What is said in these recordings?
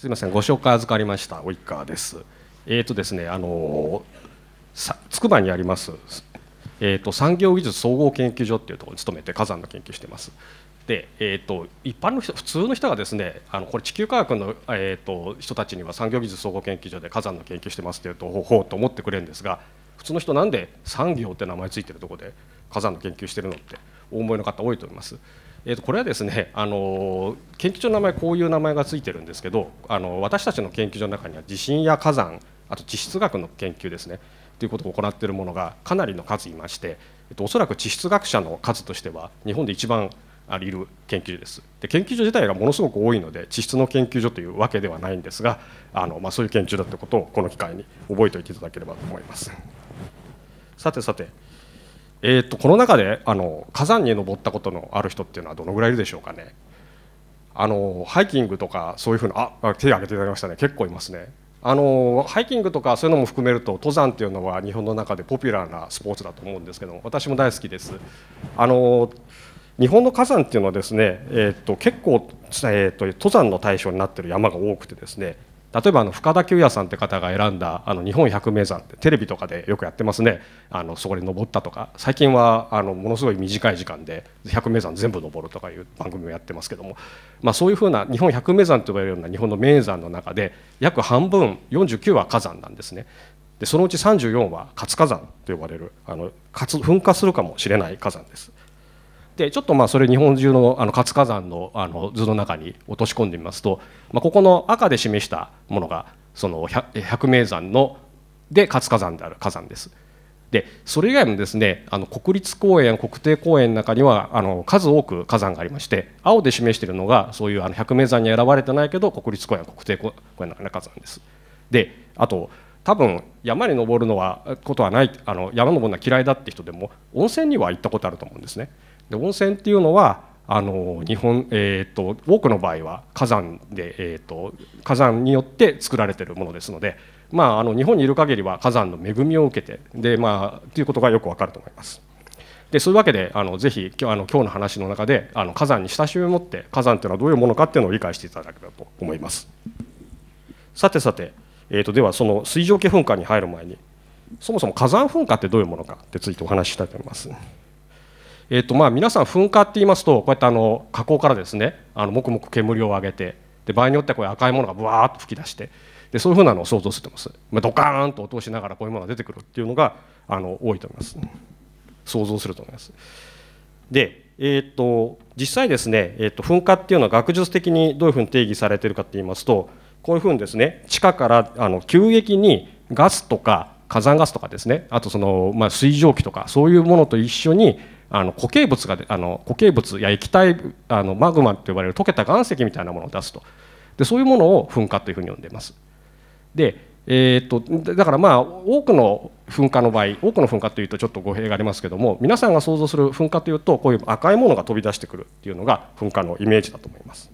すみません、ご紹介預かりました、及川です。えっ、ー、とですね、あのさ筑波にあります、えーと、産業技術総合研究所っていうところに勤めて火山の研究してます。で、えーと、一般の人普通の人がですねあのこれ地球科学の、えーと、人たちには産業技術総合研究所で火山の研究してますっていうとほうほうと思ってくれるんですが普通の人なんで産業って名前ついてるとこで火山の研究してるのってお思いの方多いと思います。えー、とこれはですねあの研究所の名前こういう名前がついてるんですけどあの私たちの研究所の中には地震や火山あと地質学の研究ですねということを行っているものがかなりの数いまして、えっと、おそらく地質学者の数としては日本で一番あいる研究所ですで研究所自体がものすごく多いので地質の研究所というわけではないんですがあの、まあ、そういう研究だということをこの機会に覚えておいていただければと思います。さてさてえーと、この中であの火山に登ったことのある人っていうのはどのぐらいいるでしょうかねあのハイキングとかそういうふうなあ手を挙げていただきましたね結構いますねあのハイキングとかそういうのも含めると登山っていうのは日本の中でポピュラーなスポーツだと思うんですけど私も大好きですあの日本の火山っていうのはですね、えーと、結構、えーと、と登山の対象になってる山が多くてですね例えばあの深田久弥さんって方が選んだあの日本百名山ってテレビとかでよくやってますねあのそこに登ったとか最近はあのものすごい短い時間で百名山全部登るとかいう番組もやってますけども、まあ、そういうふうな日本百名山と呼ばれるような日本の名山の中で約半分49は火山なんですね。でそのうち34は活火山と呼ばれるあの活噴火するかもしれない火山です。でちょっとまあそれ日本中のあの活火山のあの図の中に落とし込んでみますと、まあ、ここの赤で示したものがその百名山ので活火山である火山です。でそれ以外もですねあの国立公園国定公園の中にはあの数多く火山がありまして青で示しているのがそういうあの百名山に選ばれてないけど国立公園国定公園の中の火山です。であと多分山に登るのはことはないあの山登るのは嫌いだって人でも温泉には行ったことあると思うんですね。で温泉っていうのはあの日本、えーと、多くの場合は火山で、えーと、火山によって作られてるものですので、まあ、あの日本にいる限りは火山の恵みを受けてで、まあ、ということがよくわかると思います。でそういうわけであのぜひ今日あの今日の話の中であの火山に親しみを持って火山というのはどういうものかっていうのを理解していただければと思います。さてさて、えーと、とではその水蒸気噴火に入る前にそもそも火山噴火ってどういうものかってついてお話ししたいと思います。えーとまあ、皆さん噴火って言いますとこうやってあの火口からですねあのもくもく煙を上げてで場合によってはこう赤いものがぶわーっと吹き出してでそういうふうなのを想像してます、まあ、ドカーンと音をしながらこういうものが出てくるっていうのがあの多いと思います想像すると思いますで、えーと、実際ですね、えーと、と噴火っていうのは学術的にどういうふうに定義されてるかって言いますとこういうふうにですね地下からあの急激にガスとか火山ガスとかですねあとその、まあ、水蒸気とかそういうものと一緒にあの固形物があの固形物や液体あのマグマと呼ばれる溶けた岩石みたいなものを出すとでそういうものを噴火というふうに呼んでます。でえー、っとだからまあ多くの噴火の場合多くの噴火というとちょっと語弊がありますけども皆さんが想像する噴火というとこういう赤いものが飛び出してくるっていうのが噴火のイメージだと思います。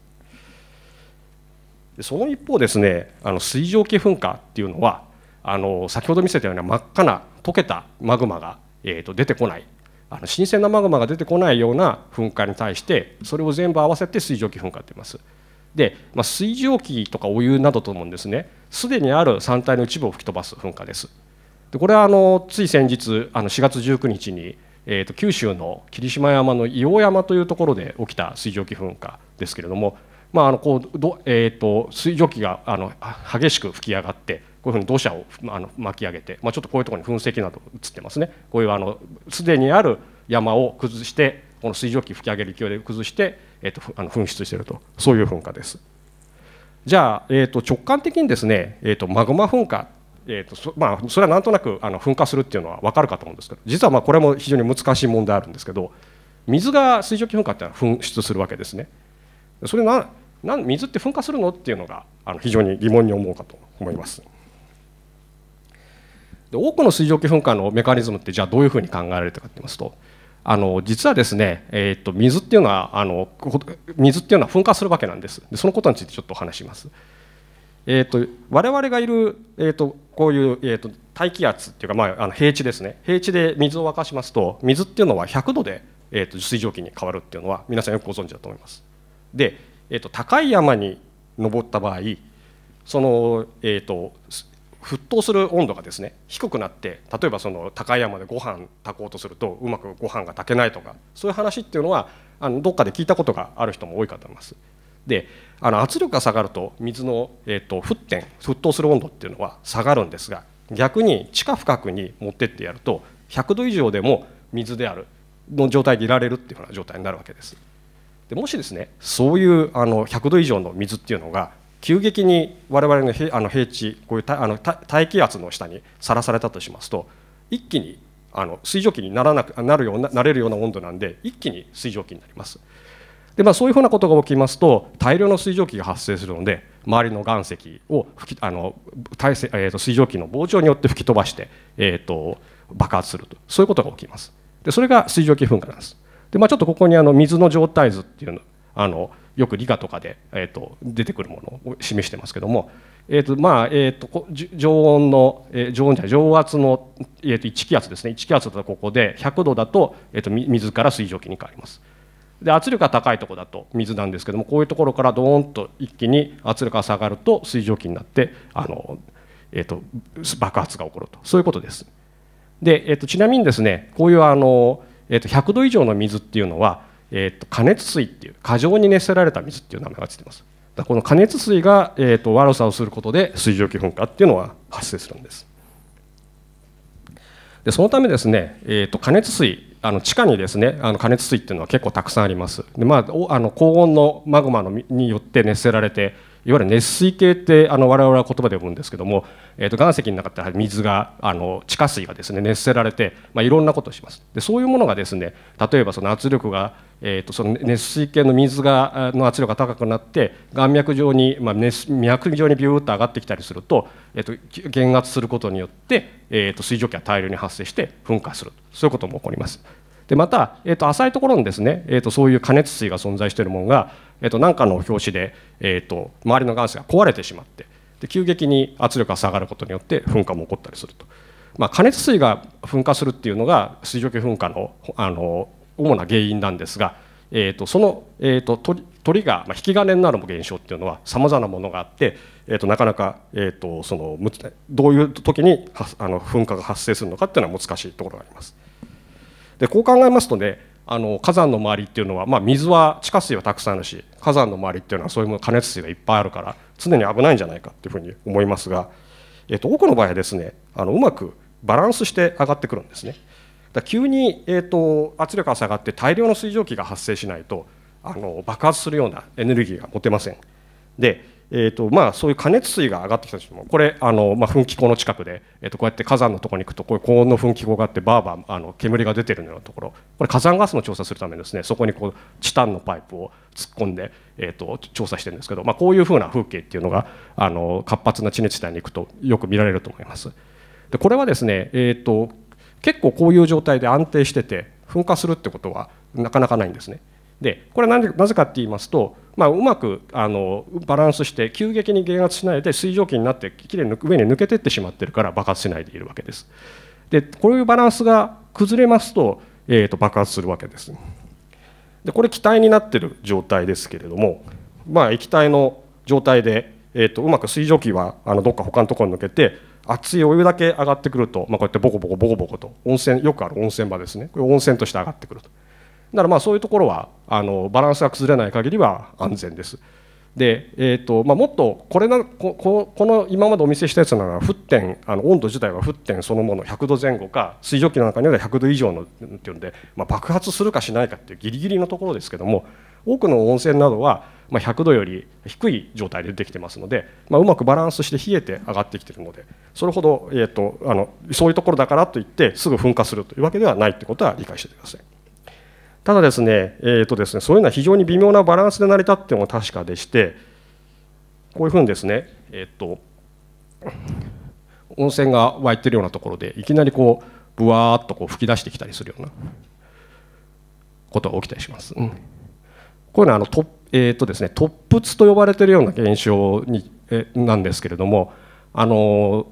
その一方ですねあの水蒸気噴火っていうのはあの先ほど見せたような真っ赤な溶けたマグマが、えー、と出てこないあの新鮮なマグマが出てこないような噴火に対してそれを全部合わせて水蒸気噴火っていいます。で、まあ、水蒸気とかお湯などともですねすでにある山体の一部を吹き飛ばす噴火です。でこれはあのつい先日あの4月19日に、えー、と九州の霧島山の硫黄山というところで起きた水蒸気噴火ですけれども、まああのこうえと水蒸気があの激しく吹き上がってこういうふうに土砂をあの巻き上げて、まあ、ちょっとこういうところに噴石など映ってますねこういうあのすでにある山を崩してこの水蒸気吹き上げる勢いで崩して、えー、とあの噴出しているとそういう噴火です。じゃあ、えー、と直感的にですね、えー、とマグマ噴火えーとそまあ、それはなんとなくあの噴火するっていうのは分かるかと思うんですけど実はまあこれも非常に難しい問題あるんですけど水が水蒸気噴火ってのは噴出するわけですね。それなな水って噴火するのっていうのがあの非常に疑問に思うかと思います。で多くの水蒸気噴火のメカニズムってじゃあどういうふうに考えられてるかっていますとあの実はですね、えー、と水っていうのはあの水っていうのは噴火するわけなんですでそのことについてちょっとお話します。えーと、我々がいる、えーと、こういう、えーと、と大気圧っていうか、まあ、あの平地ですね平地で水を沸かしますと水っていうのは100度で、えー、と水蒸気に変わるっていうのは皆さんよくご存知だと思います。で、えー、と高い山に登った場合その、えー、と沸騰する温度がですね低くなって例えばその高い山でご飯炊こうとするとうまくご飯が炊けないとかそういう話っていうのはあのどっかで聞いたことがある人も多いかと思います。であの圧力が下がると水の、えーと、沸点沸騰する温度っていうのは下がるんですが逆に地下深くに持ってってやると100度以上でも水であるの状態でいられるっていうような状態になるわけです。でもしですねそういうあの100度以上の水っていうのが急激に我々のあの平地こういうあの大気圧の下にさらされたとしますと一気にあの水蒸気にならなくなるようななれるような温度なんで一気に水蒸気になります。でまあ、そういうふうなことが起きますと大量の水蒸気が発生するので周りの岩石を吹きあの体えーと、水蒸気の膨張によって吹き飛ばして、えーと爆発するとそういうことが起きますでそれが水蒸気噴火なんですで、まあ、ちょっとここにあの水の状態図っていうのあのよく理科とかで、えーと、出てくるものを示してますけども、えーとまあえーと、常温の、えー、常温じゃない常圧の、えーと、1気圧ですね1気圧だとここで100度だと,、えー、と水から水蒸気に変わります。で圧力が高いとこだと水なんですけどもこういうところからドーンと一気に圧力が下がると水蒸気になってあの、えー、と爆発が起こるとそういうことです。で、えー、とちなみにですねこういうあの、えー、と100度以上の水っていうのはえー、と加熱水っていう過剰に熱せられた水っていう名前がついてますだこの加熱水が、えー、と悪さをすることで水蒸気噴火っていうのは発生するんですでそのためですね、えー、と加熱水あの地下にですねあの加熱水っていうのは結構たくさんありますで、まあ、あの高温のマグマのによって熱せられていわゆる熱水系ってあの我々は言葉で呼ぶんですけども、えー、と岩石の中って水があの地下水がですね熱せられて、まあ、いろんなことをしますでそういうものがですね例えばその圧力が、えー、とその熱水系の水がの圧力が高くなって岩脈上に、まあ熱、脈上にビューッと上がってきたりすると,、えー、と減圧することによって、えー、と水蒸気が大量に発生して噴火するそういうことも起こります。でまた、えー、と浅いところにですね、えー、とそういう加熱水が存在しているものがえー、と何かの拍子で、えー、と周りのガスが壊れてしまってで急激に圧力が下がることによって噴火も起こったりすると、まあ、加熱水が噴火するっていうのが水蒸気噴火のあの主な原因なんですが、えーと、その、えーと、鳥鳥が、まあ、引き金になる現象っていうのはさまざまなものがあって、えーと、となかなか、えー、とそのどういう時にあの噴火が発生するのかっていうのは難しいところがあります。でこう考えますとねあの火山の周りっていうのは、まあ、水は地下水はたくさんあるし火山の周りっていうのはそういう加熱水がいっぱいあるから常に危ないんじゃないかっていうふうに思いますが、えー、と多くの場合はですねあのうまくバランスして上がってくるんですね。だ急に、えーと圧力が下がって大量の水蒸気が発生しないとあの爆発するようなエネルギーが持てません。でえーとまあ、そういう加熱水が上がってきたとしてもこれあの、まあ、噴気孔の近くで、えー、とこうやって火山のところに行くとこういう高温の噴気孔があってバーバーあの煙が出てるようなところこれ火山ガスの調査するためにですねそこにこうチタンのパイプを突っ込んで、えーと、調査してるんですけど、まあ、こういうふうな風景っていうのがあの活発な地熱地帯に行くとよく見られると思います。でこれはですね、えーと結構こういう状態で安定してて噴火するってことはなかなかないんですね。でこれはなぜかって言いますと、まあ、うまくあのバランスして急激に減圧しないで水蒸気になってきれいに上に抜けてってしまってるから爆発しないでいるわけです。でこういうバランスが崩れますと,、えー、と爆発するわけです。でこれ気体になってる状態ですけれども、まあ、液体の状態で、えー、とうまく水蒸気はあのどっか他のところに抜けて熱いお湯だけ上がってくると、まあ、こうやってボコボコボコボコと温泉よくある温泉場ですねこれ温泉として上がってくると。ならまあそういうところはあのバランスが崩れない限りは安全です。でえーとまあ、もっとこれなこここの今までお見せしたやつなら沸点あの温度自体は沸点そのもの100度前後か水蒸気の中には100度以上のっていうんで、まあ、爆発するかしないかっていうギリギリのところですけども多くの温泉などは、まあ、100度より低い状態でできてますので、まあ、うまくバランスして冷えて上がってきてるのでそれほど、えーと、とあのそういうところだからといってすぐ噴火するというわけではないってことは理解してください。ただですね,、えーとですねそういうのは非常に微妙なバランスで成り立っても確かでしてこういうふうにですねえっ、ー、と温泉が湧いてるようなところでいきなりこうぶわーっとこう吹き出してきたりするようなことが起きたりします。うん、こういうのはあのと、えーとですね、突発と呼ばれてるような現象にえなんですけれどもあの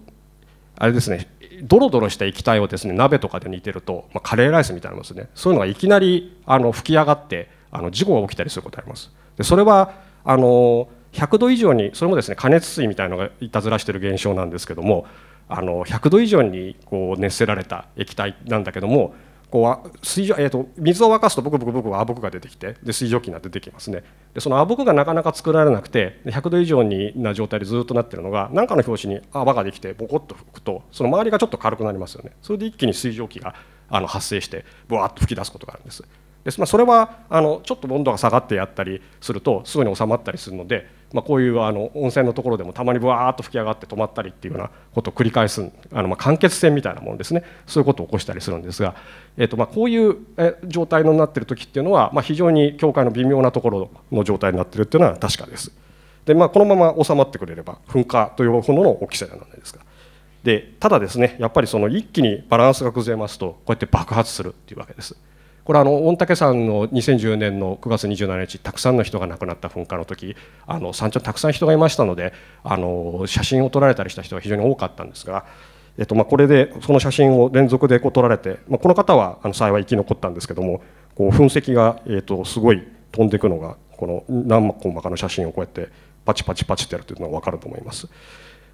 あれですねドロドロした液体をですね鍋とかで煮てると、まあ、カレーライスみたいなものですねそういうのがいきなりあの吹き上がってあの事故が起きたりすることがあります。でそれはあの100度以上にそれもですね加熱水みたいのがいたずらしてる現象なんですけどもあの100度以上にこう熱せられた液体なんだけどもこうは水蒸、えーと、水を沸かすとボクボクボクはアボクが出てきてで水蒸気が出てきますねでそのアボクがなかなか作られなくて100度以上にな状態でずっとなってるのが何かの拍子に泡ができてボコッと吹くとその周りがちょっと軽くなりますよねそれで一気に水蒸気があの発生してブワーッと吹き出すことがあるんですで、まあ、それはあのちょっと温度が下がってやったりするとすぐに収まったりするのでまあ、こういうあの温泉のところでもたまにぶわーっと吹き上がって止まったりっていうようなことを繰り返すあのまあ間欠泉みたいなものですねそういうことを起こしたりするんですが、えー、とまあこういう状態になってる時っていうのは、まあ、非常に教会の微妙なところの状態になってるっていうのは確かです。でまあ、このまま収まってくれれば噴火というほどの大きさじゃないですかでただですねやっぱりその一気にバランスが崩れますとこうやって爆発するっていうわけです。これはあの御嶽山の2010年の9月27日たくさんの人が亡くなった噴火の時あの山頂たくさん人がいましたのであの写真を撮られたりした人が非常に多かったんですが、えっとまあ、これでその写真を連続でこう撮られて、まあ、この方はあの幸い生き残ったんですけどもこう噴石が、えっと、すごい飛んでいくのがこの何コンかの写真をこうやってパチパチパチってやるというのが分かると思います。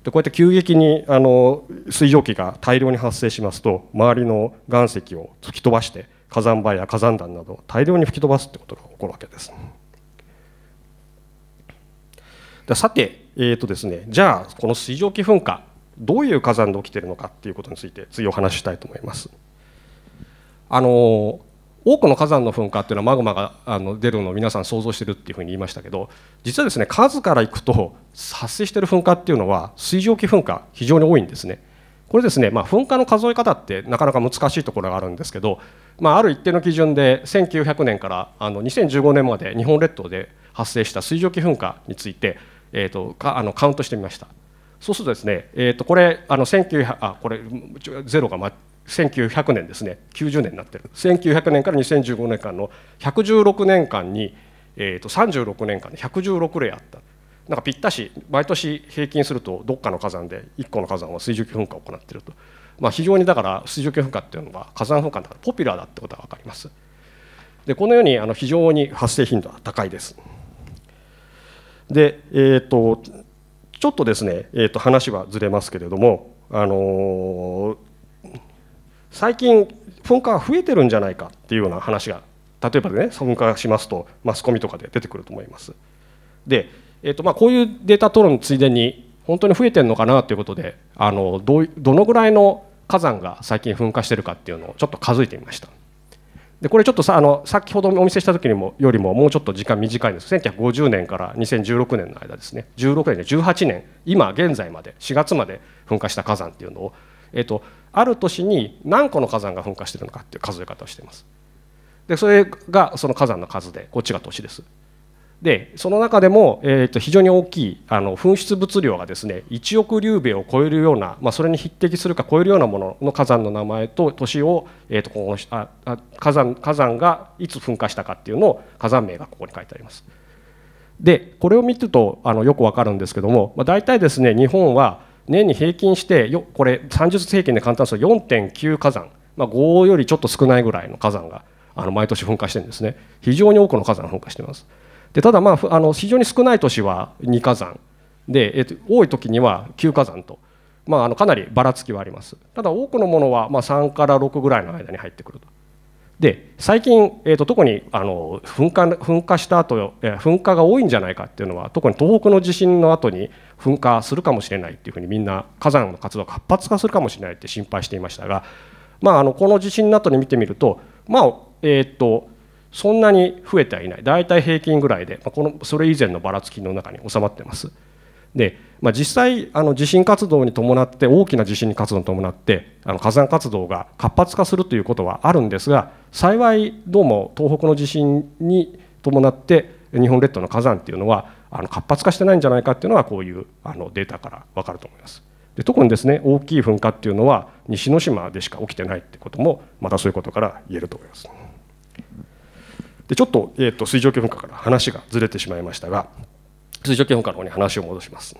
でこうやって急激にあの水蒸気が大量に発生しますと周りの岩石を突き飛ばして火山灰や火山弾など大量に吹き飛ばすってことが起こるわけです。でさて、えーとですね、じゃあこの水蒸気噴火どういう火山で起きているのかっていうことについて次お話ししたいと思います。あの多くの火山の噴火っていうのはマグマがあの出るのを皆さん想像してるっていうふうに言いましたけど実はですね数からいくと発生してる噴火っていうのは水蒸気噴火非常に多いんですね。これですね、まあ、噴火の数え方ってなかなか難しいところがあるんですけどまあ、ある一定の基準で1900年からあの2015年まで日本列島で発生した水蒸気噴火について、えーと、かあのカウントしてみました。そうするとですね、えー、とこれあの1900あこれゼロが、ま、1900年ですね90年になってる1900年から2015年間の116年間に、えー、と36年間で116例あった。なんかぴったし毎年平均するとどっかの火山で1個の火山は水蒸気噴火を行っているとまあ、非常にだから水蒸気噴火っていうのは火山噴火だからポピュラーだってことが分かります。でこのようにあの非常に発生頻度は高いです。で、えーと、ちょっとですね、えーと、話はずれますけれども、あのー、最近噴火が増えてるんじゃないかっていうような話が例えばね噴火しますとマスコミとかで出てくると思います。で、えーとまあ、こういうデータ取るのついでに本当に増えてるのかなということであのどどのぐらいの火山が最近噴火してるかっていうのをちょっと数えてみましたでこれちょっとさあの先ほどお見せした時にもよりももうちょっと時間短いんです1950年から2016年の間ですね16年で18年今現在まで4月まで噴火した火山っていうのを、えーと、とある年に何個の火山が噴火してるのかっていう数え方をしていますでそれがその火山の数でこっちが年ですでその中でも、えーと、非常に大きいあの噴出物量がですね1億リューベを超えるような、まあ、それに匹敵するか超えるようなものの火山の名前と年を、えーと、このああ火山火山がいつ噴火したかっていうのを火山名がここに書いてあります。でこれを見るとあのよくわかるんですけども、まあ、大体ですね日本は年に平均してよこれ30世紀で簡単にすると4.9火山、まあ、5よりちょっと少ないぐらいの火山があの毎年噴火してるんですね非常に多くの火山噴火してます。でただまああの非常に少ない年は2火山で、えっと、多い時には9火山と、まあ、あのかなりばらつきはありますただ多くのものはまあ3から6ぐらいの間に入ってくるとで最近、えっと特にあの噴火噴火した後噴火が多いんじゃないかっていうのは特に東北の地震の後に噴火するかもしれないっていうふうにみんな火山の活動が活発化するかもしれないって心配していましたが、まあ、あのこの地震の後に見てみるとまあえっ、とそんなに増えてはいない大体平均ぐらいで、まあ、このそれ以前のばらつきの中に収まってます。で、まあ、実際あの地震活動に伴って大きな地震活動に伴ってあの火山活動が活発化するということはあるんですが幸いどうも東北の地震に伴って日本列島の火山っていうのはあの活発化してないんじゃないかっていうのは、こういうあのデータから分かると思います。で特にですね大きい噴火っていうのは西之島でしか起きてないってこともまたそういうことから言えると思います。でちょっと,、えーと、水蒸気噴火から話がずれてしまいましたが水蒸気噴火の方に話を戻します。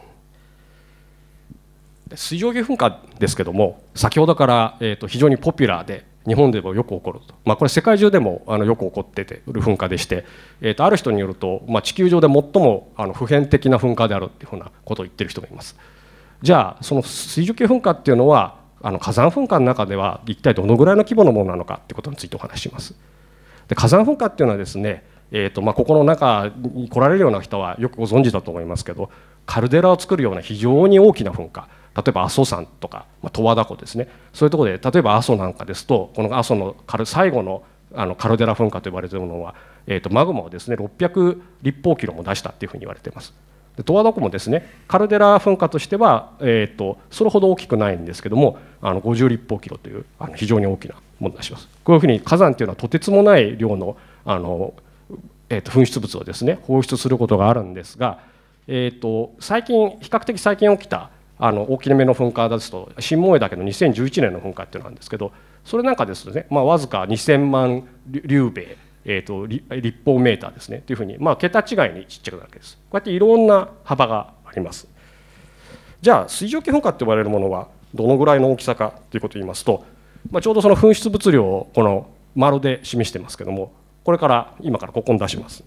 水蒸気噴火ですけども先ほどから、えーと、非常にポピュラーで日本でもよく起こると、まあ、これ世界中でもあのよく起こっててる噴火でして、えーと、とある人によると、まあ、地球上で最もあの普遍的な噴火であるっていうふうなことを言ってる人もいます。じゃあその水蒸気噴火っていうのはあの火山噴火の中では一体どのぐらいの規模のものなのかってことについてお話しします。で火山噴火っていうのはですね、えーとまあ、ここの中に来られるような人はよくご存知だと思いますけどカルデラを作るような非常に大きな噴火例えば阿蘇山とか、まあ、十和田湖ですねそういうとこで例えば阿蘇なんかですとこの阿蘇の最後のあのカルデラ噴火と呼ばれているのは、えーと、マグマをですね600立方キロも出したっていうふうに言われてます。で十和田湖もですねカルデラ噴火としては、えーとそれほど大きくないんですけどもあの50立方キロというあの非常に大きなもの出します。こういうふうに火山っていうのはとてつもない量のあの、えー、と噴出物をですね放出することがあるんですが、えーと、最近比較的最近起きたあの大きめの噴火ですと新萌岳の2011年の噴火っていうのなんですけどそれなんかですとね、まあ、わずか2000万流米、えーと、立方メーターですねというふうに、まあ、桁違いにちっちゃくなるわけです。こうやっていろんな幅があります。じゃあ水蒸気噴火って言われるものはどのぐらいの大きさかということを言いますとまあ、ちょうどその噴出物量をこの丸で示してますけどもこれから今からここに出します、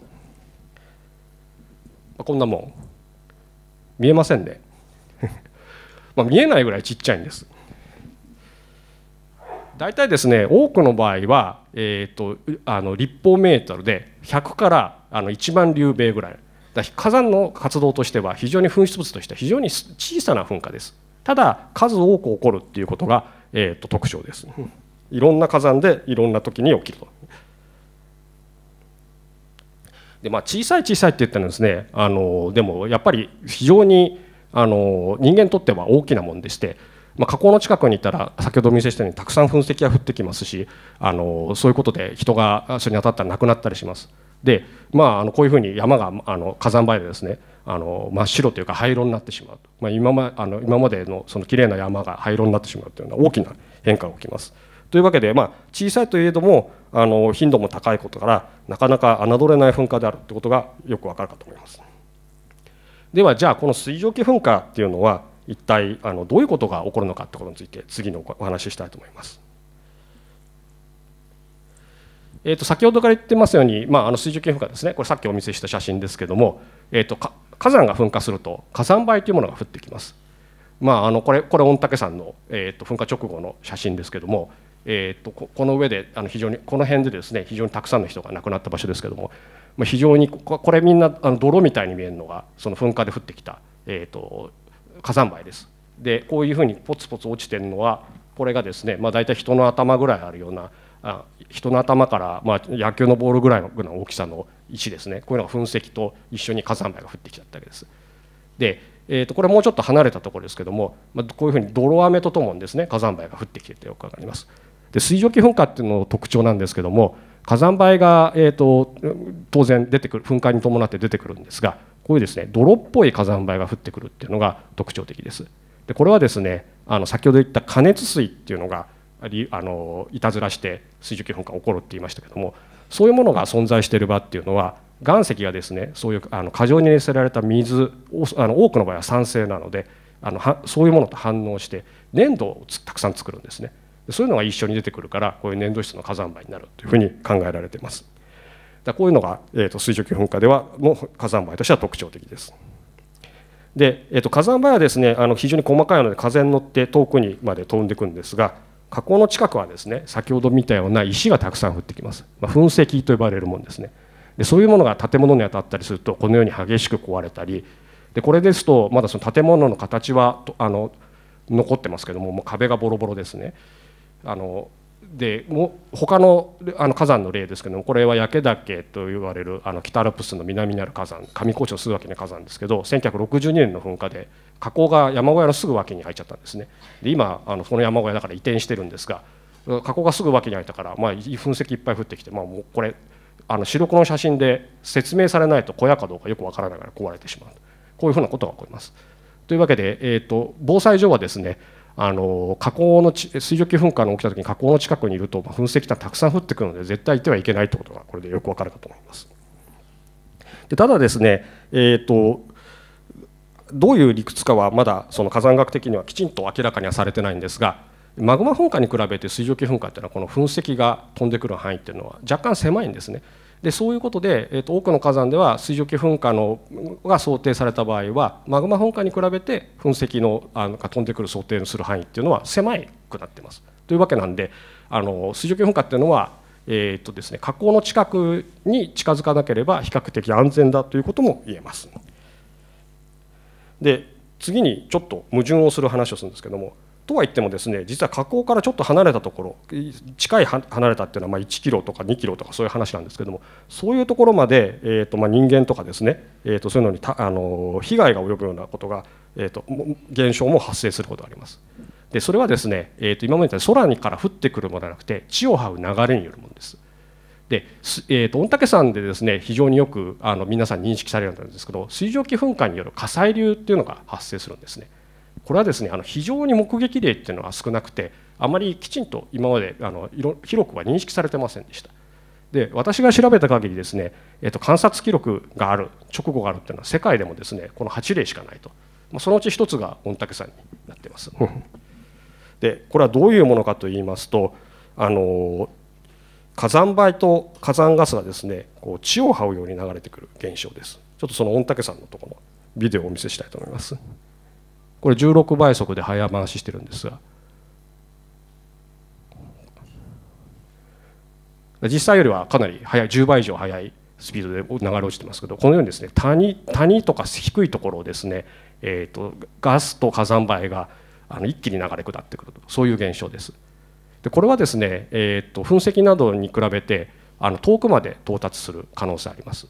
まあ、こんなもん見えませんね まあ見えないぐらいちっちゃいんです大体ですね多くの場合は、えーと、あの立方メートルで100からあの1万流米ぐらいだ火山の活動としては非常に噴出物としては非常に小さな噴火ですただ数多く起こるっていうことがえー、と特徴です。いろんな火山でいろんな時に起きると。でまあ、小さい小さいって言ったらですねあのでもやっぱり非常にあの人間にとっては大きなもんでして、まあ、火口の近くにいたら先ほどお見せしたようにたくさん噴石が降ってきますしあのそういうことで人がそれに当たったら亡くなったりします。で、まあ、あのこういうふうに山があの火山灰でですねあの真っ白というか灰色になってしまうと、まあ、今まあの今までのその綺麗な山が灰色になってしまうというのは大きな変化が起きます。というわけで、まあ、小さいといえどもあの頻度も高いことからなかなか侮れない噴火であるということがよくわかるかと思います。ではじゃあこの水蒸気噴火っていうのは一体あのどういうことが起こるのかってことについて次のお話ししたいと思います。えー、と先ほどから言ってますように、まあ、あの水蒸気噴火ですねこれさっきお見せした写真ですけども、えー、と火山が噴火すると火山灰というものが降ってきます。まあ、あのこれこれ御嶽山の、えー、と噴火直後の写真ですけども、えー、とこの上であの非常にこの辺でですね非常にたくさんの人が亡くなった場所ですけども、まあ、非常にこれみんなあの泥みたいに見えるのがその噴火で降ってきた、えー、と火山灰です。でこういうふうにポツポツ落ちてるのはこれがですね、まあ、大体人の頭ぐらいあるようなあ人の頭から、まあ、野球のボールぐらいの大きさの石ですねこういうのが噴石と一緒に火山灰が降ってきちゃったわけです。で、えー、とこれはもうちょっと離れたところですけども、まあ、こういうふうに泥雨とともにですね火山灰が降ってきててよくわかります。で水蒸気噴火っていうのの特徴なんですけども火山灰が、えーと、当然出てくる噴火に伴って出てくるんですがこういうですね泥っぽい火山灰が降ってくるっていうのが特徴的です。でこれはですねあの先ほど言った加熱水っていうのがあのいたずらして水蒸気噴火が起こるって言いましたけどもそういうものが存在している場っていうのは岩石がですねそういうあの過剰に熱せられた水あの多くの場合は酸性なのであのそういうものと反応して粘土をたくさん作るんですねそういうのが一緒に出てくるからこういう粘土質の火山灰になるというふうに考えられていますだこういうのが、えーと、水蒸気噴火ではの火山灰としては特徴的ですで、えーと火山灰はですねあの非常に細かいので風に乗って遠くにまで飛んでいくんですが河口の近くはですね先ほど見たような石がたくさん降ってきます、まあ、噴石と呼ばれるものですねでそういうものが建物に当たったりするとこのように激しく壊れたりでこれですとまだその建物の形はとあの残ってますけどももう壁がボロボロですねあのでも他のあの火山の例ですけどもこれは焼岳と言われるあの北アルプスの南にある火山上高地のすぐ脇の火山ですけど1962年の噴火で火口が山小屋のすぐ脇に入っちゃったんですねで今あのこの山小屋だから移転してるんですが火口がすぐ脇に入ったから、まあ、噴石いっぱい降ってきて、まあ、もうこれあの視力の写真で説明されないと小屋かどうかよくわからないから壊れてしまうこういうふうなことが起こります。というわけで、えーと防災上はですねあの火口の水蒸気噴火の起きた時に火口の近くにいると、まあ、噴石がたくさん降ってくるので絶対行ってはいけないということがこれでよくわかるかと思います。でただですね、えーと、とどういう理屈かはまだその火山学的にはきちんと明らかにはされてないんですがマグマ噴火に比べて水蒸気噴火っていうのはこの噴石が飛んでくる範囲っていうのは若干狭いんですね。でそういうことで、えー、と多くの火山では水蒸気噴火のが想定された場合はマグマ噴火に比べて噴石のあのが飛んでくる想定する範囲っていうのは狭くなってます。というわけなんであの水蒸気噴火っていうのは、えーとですね、火口の近くに近づかなければ比較的安全だということも言えます。で次にちょっと矛盾をする話をするんですけどもとは言ってもですね実は河口からちょっと離れたところ近い離れたっていうのはま1キロとか2キロとかそういう話なんですけどもそういうところまで、えーとま人間とかですね、えー、とそういうのにあの被害が及ぶようなことが、えー、と現象も発生することがあります。でそれはですね、えー、と今まで空にから降ってくるものではなくて地を這う流れによるものです。で、えーと御嶽山でですね非常によくあの皆さん認識されるんですけど水蒸気噴火による火砕流っていうのが発生するんですね。これはですねあの非常に目撃例っていうのは少なくてあまりきちんと今まであの広くは認識されてませんでした。で私が調べた限りですね、えっと、観察記録がある直後があるっていうのは世界でもですねこの8例しかないと、まあ、そのうち1つが御嶽山になってます。でこれはどういうものかと言いますとあの火山灰と火山ガスがですねこう血を這うように流れてくる現象です。ちょっとその御嶽山のところのビデオをお見せしたいと思います。これ16倍速で早回ししてるんですが実際よりはかなり速い10倍以上速いスピードで流れ落ちてますけどこのようにですね谷谷とか低いところをですね、えーと、ガスと火山灰があの一気に流れ下ってくるとそういう現象です。でこれはですね、えーと噴石などに比べてあの遠くまで到達する可能性あります。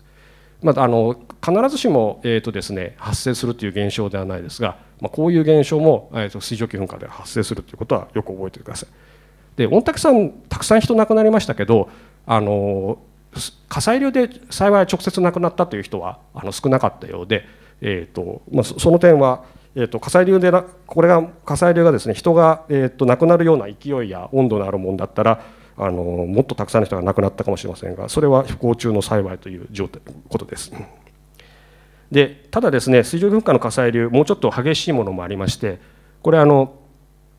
まあ、あの必ずしも、えーとですね、発生するという現象ではないですが、まあ、こういう現象も、えー、と水蒸気噴火で発生するということはよく覚えてください。で御嶽山たくさん人亡くなりましたけどあの火砕流で幸い直接亡くなったという人はあの少なかったようで、えーとまあ、その点は、えーと、火砕流でこれが火砕流がですね人が、えーと、亡くなるような勢いや温度のあるもんだったらあのもっとたくさんの人が亡くなったかもしれませんがそれは不幸中の幸いという状態ことです。でただですね水蒸気噴火の火砕流もうちょっと激しいものもありましてこれあの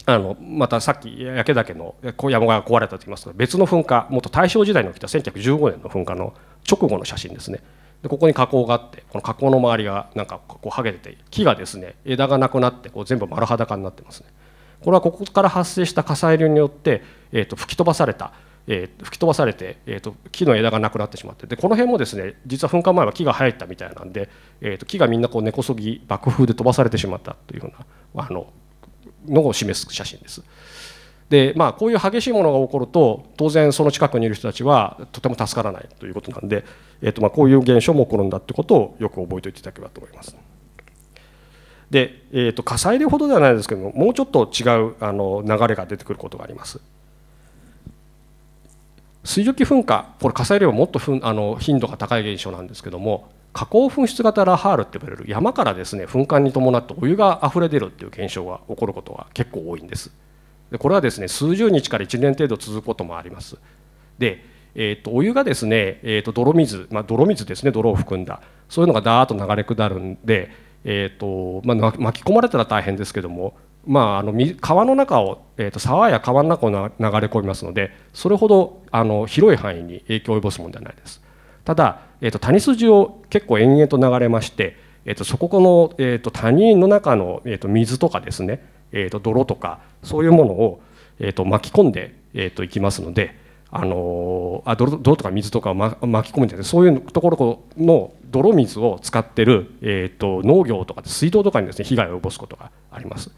あのまたさっき焼岳の山が壊れたと言います別の噴火もっと大正時代に起きた1915年の噴火の直後の写真ですねでここに火口があってこの火口の周りがなんかこう剥げてて木がですね枝がなくなってこう全部丸裸になってますね。これはここから発生した火砕流によって、えー、と吹き飛ばされた、えー、吹き飛ばされて、えー、と木の枝がなくなってしまってでこの辺もですね実は噴火前は木が生えたみたいなんで、えー、と木がみんなこう根こそぎ爆風で飛ばされてしまったというようなあののを示す写真です。でまあ、こういう激しいものが起こると当然その近くにいる人たちはとても助からないということなんで、えーとまあ、こういう現象も起こるんだってことをよく覚えておいていただければと思います。で、えーと、火災でほどではないですけどもうちょっと違うあの流れが出てくることがあります。水蒸気噴火これ火災量もっとふんあの頻度が高い現象なんですけども火口噴出型ラハールって呼ばれる山からですね噴火に伴ってお湯が溢れ出るっていう現象が起こることが結構多いんですでこれはですね数十日から1年程度続くこともありますで、えーと、お湯がですね、えーと泥水、まあ、泥水ですね泥を含んだそういうのがだーっと流れ下るんでえーとまあ、巻き込まれたら大変ですけども、まあ、あの川の中を、えー、と沢や川の中を流れ込みますのでそれほどあの広い範囲に影響を及ぼすものではないです。ただ、えー、と谷筋を結構延々と流れまして、えー、とそこの、えー、と谷の中の、えー、と水とかですね、えー、と泥とかそういうものを、えー、と巻き込んで、えー、といきますので。あのあ泥泥とか水とかを、ま、巻き込むんじゃないてそういうところの泥水を使ってる、えーと、農業とか水道とかにですね被害を及ぼすことがあります。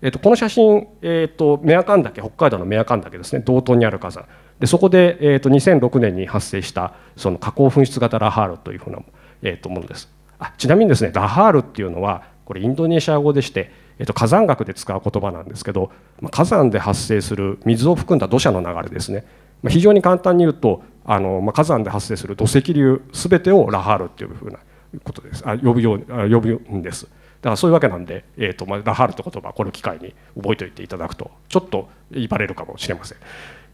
えーと、この写真、えーと、メアカンけ北海道のメアカン岳ですね道東にある火山でそこで、えー、と2006年に発生したその火口噴出型ラハールというふうな、えー、とものですあちなみにですねラハールっていうのはこれインドネシア語でして、えー、と火山学で使う言葉なんですけど、まあ、火山で発生する水を含んだ土砂の流れですねま非常に簡単に言うとあの、ま火山で発生する土石流全てをラハールっていうふうなことですあ呼ぶよう呼ぶんです。だからそういうわけなんで、えーとまあ、ラハールという言葉この機会に覚えておいていただくとちょっと言われるかもしれません。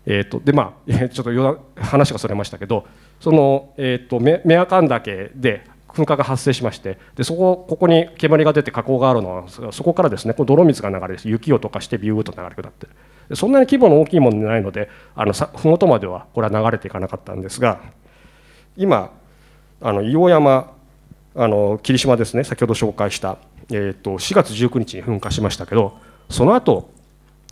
えーと、でまあ、え ちょっと余談話がそれましたけどその、えーと、メアカン岳で噴火が発生しましてでそこここに煙が出て火口があるのはそこからですねこう泥水が流れて雪を溶かしてビューッと流れ下ってそんなに規模の大きいものでないのであの麓まではこれは流れていかなかったんですが今あの硫黄山あの霧島ですね先ほど紹介した、えーと、4月19日に噴火しましたけどその後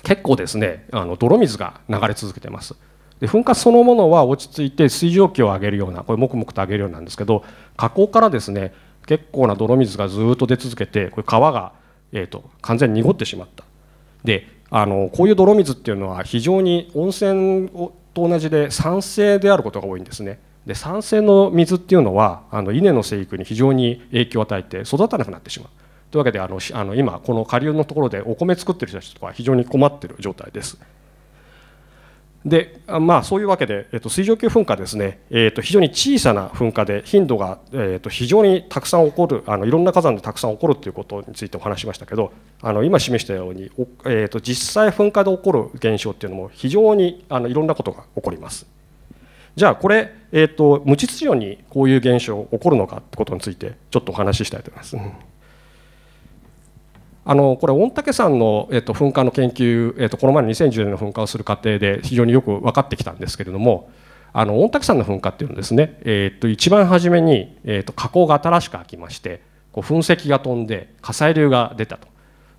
結構ですねあの泥水が流れ続けてます。で噴火そのものは落ち着いて水蒸気を上げるようなこれもくもくと上げるようなんですけど火口からですね結構な泥水がずっと出続けてこれ川が、えーと完全に濁ってしまったであのこういう泥水っていうのは非常に温泉と同じで酸性であることが多いんですね。で酸性の水っていうのはあの稲の生育に非常に影響を与えて育たなくなってしまう。というわけであのあの今この下流のところでお米作ってる人たちとかは非常に困ってる状態です。でまあ、そういうわけで、えっと、水蒸気噴火ですね、えっと、非常に小さな噴火で頻度が、えっと、非常にたくさん起こるあのいろんな火山でたくさん起こるということについてお話しましたけどあの今示したようにえっと、実際噴火で起こる現象っていうのも非常にあのいろんなことが起こります。じゃあこれ、えっと、無秩序にこういう現象起こるのかってことについてちょっとお話ししたいと思います。あのこれ御嶽山の、えっと、噴火の研究、えっと、この前の2010年の噴火をする過程で非常によく分かってきたんですけれどもあの御嶽山の噴火っていうのはですね、えっと、一番初めに、えっと、火口が新しく開きましてこう噴石が飛んで火砕流が出たと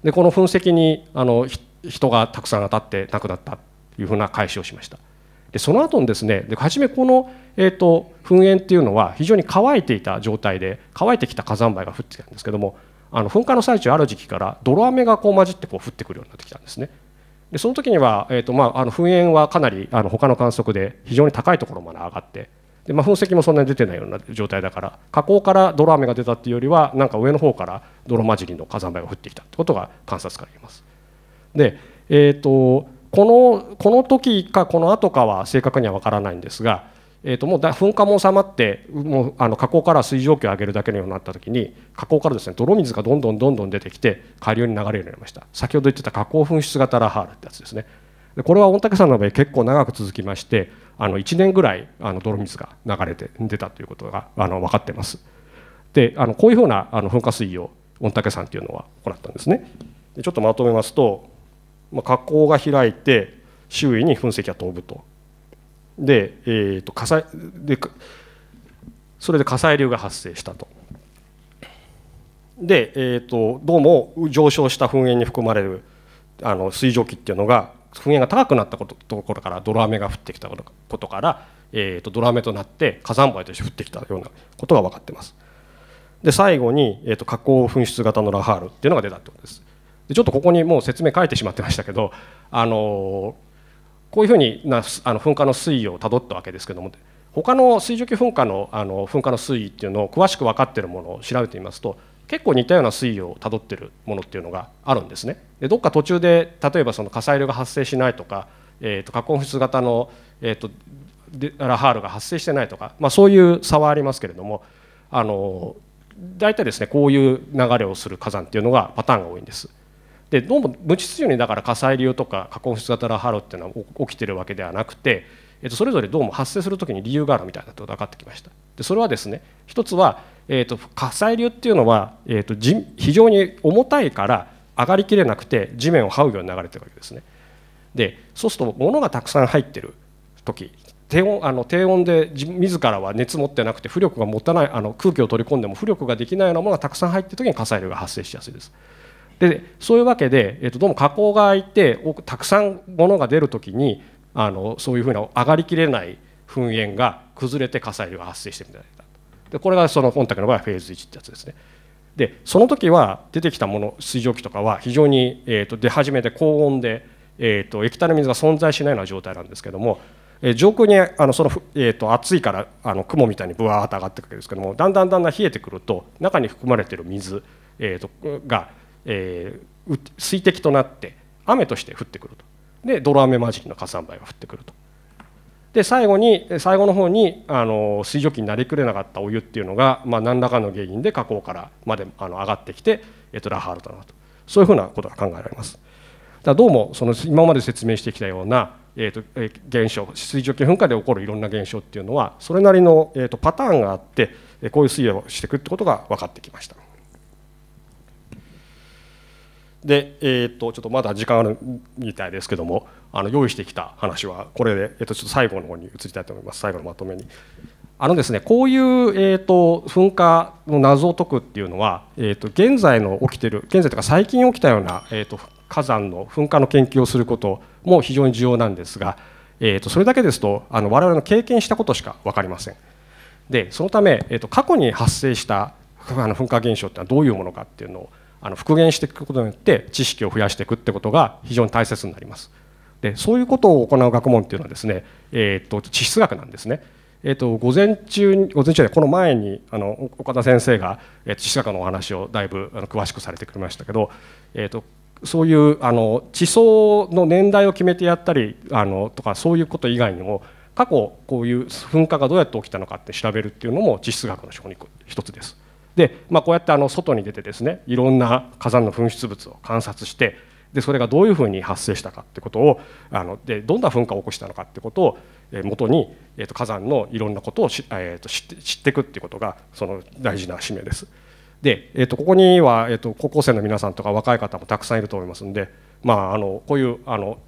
でこの噴石にあの人がたくさん当たって亡くなったというふうな開始をしました。でその後にですねで初めこの、えーと噴煙っていうのは非常に乾いていた状態で乾いてきた火山灰が降ってきたんですけどもあの噴火の最中ある時期から泥雨がこう混じってこう降ってくるようになってきたんですね。でその時には、えーとまあ、あの噴煙はかなりあの他の観測で非常に高いところまで上がってで、まあ、噴石もそんなに出てないような状態だから火口から泥雨が出たっていうよりはなんか上の方から泥混じりの火山灰が降ってきたってことが観察から言います。で、えーと、とこのこの時かこの後かは正確には分からないんですがえー、ともう噴火も収まってもうあの火口から水蒸気を上げるだけのようになった時に火口からですね泥水がどんどんどんどん出てきて下流に流れるようになりました先ほど言ってた火口噴出型ラハールってやつですねでこれは御嶽山の場合結構長く続きましてあの1年ぐらいあの泥水が流れて出たということがあの分かってますであのこういうふうなあの噴火水を御嶽山っていうのは行ったんですねでちょっとまとめますと、まあ、火口が開いて周囲に噴石が飛ぶとで,、えーと、火災でそれで火砕流が発生したと。で、えーと、どうも上昇した噴煙に含まれるあの水蒸気っていうのが噴煙が高くなったことところから泥雨が降ってきたことから、えーと、ととなって火山灰として降ってきたようなことが分かってます。で最後に、えー、と火口噴出型のラハールっていうのが出たってことです。でちょっとここにもう説明書いてしまってましたけど、あのーこういうふうになあの噴火の推移をたどったわけですけども他の水蒸気噴火のあの噴火の推移っていうのを詳しく分かってるものを調べてみますと結構似たような推移をたどってるものっていうのがあるんですね。でどっか途中で例えばその火砕流が発生しないとか、えー、と核温室型の、えーと、とラハールが発生してないとか、まあ、そういう差はありますけれどもあの大体ですねこういう流れをする火山っていうのがパターンが多いんです。でどうも無秩序にだから火砕流とか過根室型ラハロっていうのは起きてるわけではなくて、えっと、それぞれどうも発生する時に理由があるみたいなことが分かってきましたでそれはですね一つは、えっと、火砕流っていうのは、えっと、非常に重たいから上がりきれなくて地面を這うように流れてるわけですねでそうすると物がたくさん入ってる時低温あの低温で自らは熱持ってなくて浮力が持たないあの空気を取り込んでも浮力ができないようなものがたくさん入ってる時に火砕流が発生しやすいです。でそういうわけで、えー、とどうも加工が開いてたくさんものが出る時にあのそういうふうな上がりきれない噴煙が崩れて火砕流が発生してるみたいなでこれがその本宅の場合はフェーズ1ってやつですね。でその時は出てきたもの水蒸気とかは非常に、えー、と出始めて高温で、えー、と液体の水が存在しないような状態なんですけども、えー、上空にあのその、えー、と暑いからあの雲みたいにぶわーっと上がっていくわけですけどもだんだんだんだん冷えてくると中に含まれてる水、えー、とがえー、水滴となって雨として降ってくるとで泥雨混じりの火山灰が降ってくるとで最後に最後の方にあの水蒸気になりくれなかったお湯っていうのが、まあ、何らかの原因で火口からまであの上がってきて、えっと、ラハールとなるとそういうふうなことが考えられます。だどうもその今まで説明してきたような、えっと、現象水蒸気噴火で起こるいろんな現象っていうのはそれなりの、えっと、パターンがあってこういう水位をしていくってことが分かってきました。で、えー、っとちょっとまだ時間あるみたいですけどもあの用意してきた話はこれで、えー、っとちょっと最後の方に移りたいと思います最後のまとめに。あのですね、こういう、えーと、噴火の謎を解くっていうのは、えーと、現在の起きてる現在というか最近起きたような、えーと、火山の噴火の研究をすることも非常に重要なんですが、えー、とそれだけですとあの我々の経験したことしか分かりません。でそのため、えー、と過去に発生したあの噴火現象ってのはどういうものかっていうのをあの復元していくことによって知識を増やしていくってことが非常に大切になります。でそういうことを行う学問っていうのはですね、えーと、地質学なんですね。えーと、午前中午前中でこの前にあの岡田先生が、えー、地質学のお話をだいぶあの詳しくされてくれましたけど、えーと、そういうあの地層の年代を決めてやったりあのとかそういうこと以外にも過去こういう噴火がどうやって起きたのかって調べるっていうのも地質学の証拠の一つです。で、まあ、こうやってあの外に出てですねいろんな火山の噴出物を観察してでそれがどういうふうに発生したかってことをあのでどんな噴火を起こしたのかってことを元に、えー、と火山のいろんなことをえー、と知って知っていくってことがその大事な使命です。で、えー、とここには、えー、と高校生の皆さんとか若い方もたくさんいると思いますんで、まあ、あのこういうあの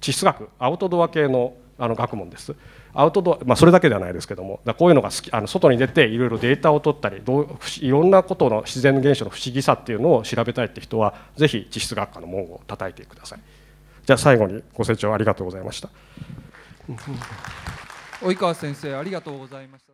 地質学アウトドア系のあの学問ですアウトドア、まあ、それだけではないですけどもだこういうのが好きあの外に出ていろいろデータを取ったりどういろんなことの自然現象の不思議さっていうのを調べたいって人はぜひ地質学科の門を叩いてくださいじゃあ最後にご清聴ありがとうございました及川先生ありがとうございました